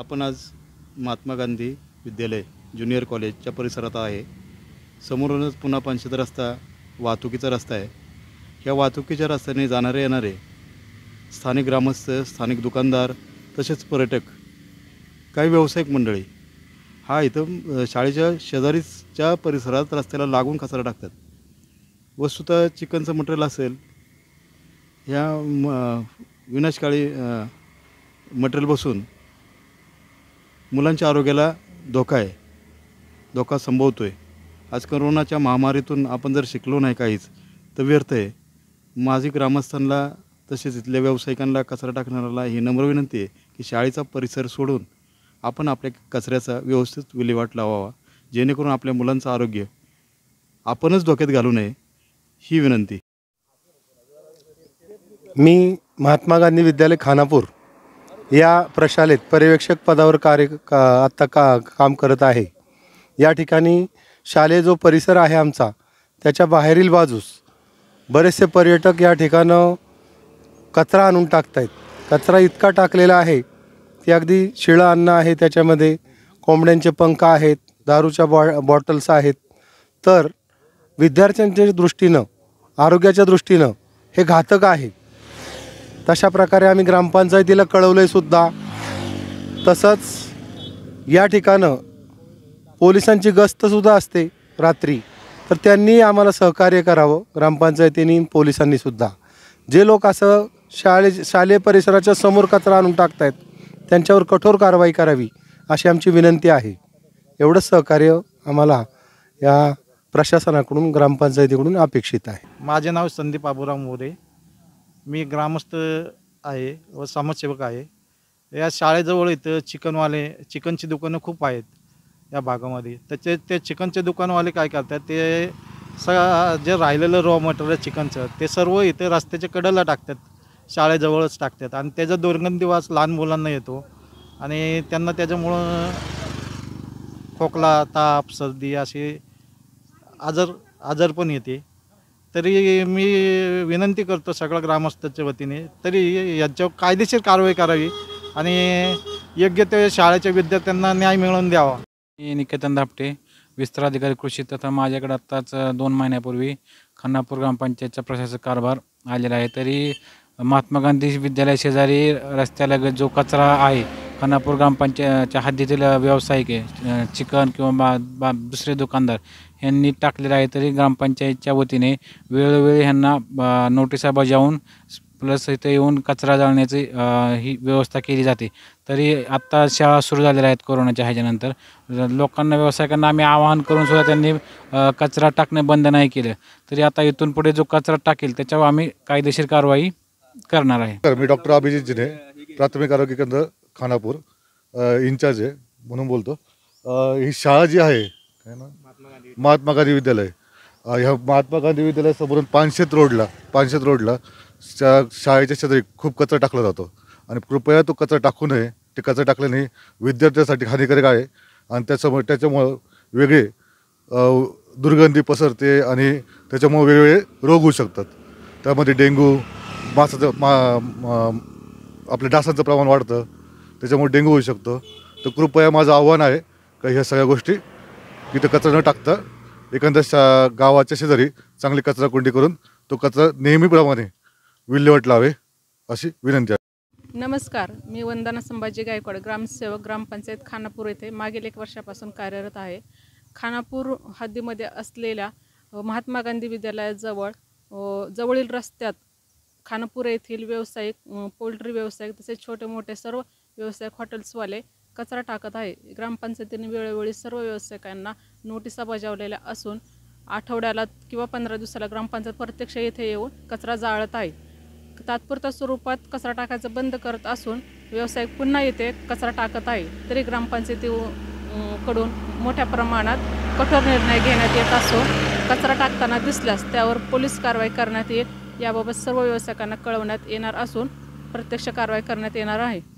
आपण आज महात्मा गांधी विद्यालय ज्युनियर कॉलेजच्या परिसरात आहे समोरूनच पुन्हा पंचायत रस्ता वाहतुकीचा रस्ता आहे ह्या वाहतुकीच्या रस्त्याने जाणारे येणारे स्थानिक ग्रामस्थ स्थानिक दुकानदार तसेच पर्यटक काही व्यावसायिक मंडळी हा इथं शाळेच्या शेजारीच्या परिसरात रस्त्याला लागून कचरा टाकतात वस्तुतः चिकनचं मटेरियल असेल ह्या म विनाशकाळी मटेरियल बसून मुलांच्या आरोग्याला धोका आहे धोका संभवतो आहे आज करोनाच्या महामारीतून आपण जर शिकलो नाही काहीच तर व्यर्थ आहे माझी ग्रामस्थांना तसेच इथल्या व्यावसायिकांना कचरा टाकणाऱ्याला ही नम्र विनंती आहे की शाळेचा परिसर सोडून आपण आपल्या कचऱ्याचा व्यवस्थित विल्हेवाट लावावा जेणेकरून आपल्या मुलांचं आरोग्य आपणच धोक्यात घालू नये ही विनंती मी महात्मा गांधी विद्यालय खानापूर या प्रशालेत पर्यवेक्षक पदावर कार्य का आत्ता का काम करत आहे या ठिकाणी शालेय जो परिसर आहे आमचा त्याच्या बाहेरील बाजूस बरेचसे पर्यटक या ठिकाणं कचरा आणून आहेत कचरा इतका टाकलेला आहे की अगदी शिळं अन्न आहे त्याच्यामध्ये कोंबड्यांचे पंख आहेत दारूच्या बॉ बॉटल्स आहेत तर विद्यार्थ्यांच्या दृष्टीनं आरोग्याच्या दृष्टीनं हे घातक आहे तशा प्रकारे आम्ही ग्रामपंचायतीला कळवलं आहे सुद्धा तसंच या ठिकाणं पोलिसांची गस्तसुद्धा असते रात्री तर त्यांनी आम्हाला सहकार्य करावं ग्रामपंचायतीनी पोलिसांनीसुद्धा जे लोक असं शाळे शालेय परिसराच्या समोर कचरा आणून टाकत आहेत त्यांच्यावर कठोर कारवाई करावी अशी आमची विनंती आहे एवढं सहकार्य आम्हाला या प्रशासनाकडून ग्रामपंचायतीकडून अपेक्षित आहे माझे नाव संदीप बाबूराव मोरे मी ग्रामस्थ आहे व समाजसेवक आहे या शाळेजवळ इथं चिकनवाले चिकनची दुकानं खूप आहेत या भागामध्ये त्याचे ते चिकनचे दुकानवाले काय करतात ते स जे राहिलेलं रॉ मटेरियल चिकनचं ते सर्व इथे रस्त्याच्या कडेला टाकतात शाळेजवळच टाकतात आणि त्याचा वास लहान मुलांना येतो आणि त्यांना त्याच्यामुळं खोकला ताप सर्दी असे आजार आजार पण येते तरी मी विनंती करतो सगळ्या ग्रामस्थांच्या वतीने तरी याच्यावर कायदेशीर कारवाई करावी आणि योग्य ते शाळेच्या विद्यार्थ्यांना न्याय मिळवून द्यावा मी निकेतन धापटे विस्ताराधिकारी कृषी तथा माझ्याकडे आत्ताच दोन महिन्यापूर्वी खन्नापूर ग्रामपंचायतचा प्रशासक कारभार आलेला आहे तरी महात्मा गांधी विद्यालय शेजारी रस्त्यालगत जो कचरा आहे खानापूर ग्रामपंचायतच्या हद्दीतील व्यावसायिक आहे चिकन किंवा बा बा दुसरे दुकानदार यांनी टाकलेलं आहे तरी ग्रामपंचायतच्या वतीने वेळोवेळी ह्यांना नोटिसा बजावून प्लस इथे येऊन कचरा जाळण्याची ही व्यवस्था केली जाते तरी आत्ता शाळा सुरू झालेल्या आहेत कोरोनाच्या ह्याच्यानंतर लोकांना व्यावसायिकांना आम्ही आवाहन करून सुद्धा त्यांनी कचरा टाकणे बंद नाही केलं तरी आता इथून पुढे जो कचरा टाकेल त्याच्यावर आम्ही कायदेशीर कारवाई करणार आहे मी डॉक्टर अभिजित जिने प्राथमिक आरोग्य केंद्र खानापूर इन्चार्ज आहे म्हणून बोलतो ही शाळा जी आहे काय ना महात्मा गांधी विद्यालय ह्या महात्मा गांधी विद्यालयासमोरून पानशेत रोडला पानशेत रोडला शा शाळेच्या शेजारी खूप कचरा टाकला जातो आणि कृपया तो कचरा टाकू नये ते कचरा टाकल्याने विद्यार्थ्यांसाठी हानिकारक आहे आणि त्याच्यामुळे त्याच्यामुळं वेगळे दुर्गंधी पसरते आणि त्याच्यामुळे वेगवेगळे रोग होऊ शकतात त्यामध्ये डेंगू मासाचं मा आपल्या डासांचं प्रमाण वाढतं त्याच्यामुळे डेंग्यू होऊ शकतो तर कृपया माझं आव्हान आहे का ह्या सगळ्या गोष्टी तिथं कचरा न टाकता एखाद्या गावाच्या शेजारी चांगली कचरा कोंडी करून तो कचरा नेहमीप्रमाणे विल्हेवाट लावे अशी विनंती आहे नमस्कार मी वंदना संभाजी गायकवाड ग्रामसेवक ग्रामपंचायत खानापूर येथे मागील एक वर्षापासून कार्यरत आहे खानापूर हद्दीमध्ये असलेल्या महात्मा गांधी विद्यालयाजवळ जवळील रस्त्यात खानापूर येथील व्यावसायिक पोल्ट्री व्यावसायिक तसेच छोटे मोठे सर्व व्यावसायिक हॉटेल्सवाले कचरा टाकत आहे ग्रामपंचायतीने वेळोवेळी सर्व व्यावसायिकांना नोटिसा बजावलेल्या असून आठवड्याला किंवा पंधरा दिवसाला ग्रामपंचायत प्रत्यक्ष येथे येऊन कचरा जाळत आहे तात्पुरत्या स्वरूपात कचरा टाकायचं बंद करत असून व्यावसायिक पुन्हा येथे कचरा टाकत आहे तरी ग्रामपंचायती कडून मोठ्या प्रमाणात कठोर निर्णय घेण्यात येत असून कचरा टाकताना दिसल्यास त्यावर पोलीस कारवाई करण्यात येईल याबाबत सर्व व्यावसायिकांना कळवण्यात येणार असून प्रत्यक्ष कारवाई करण्यात येणार आहे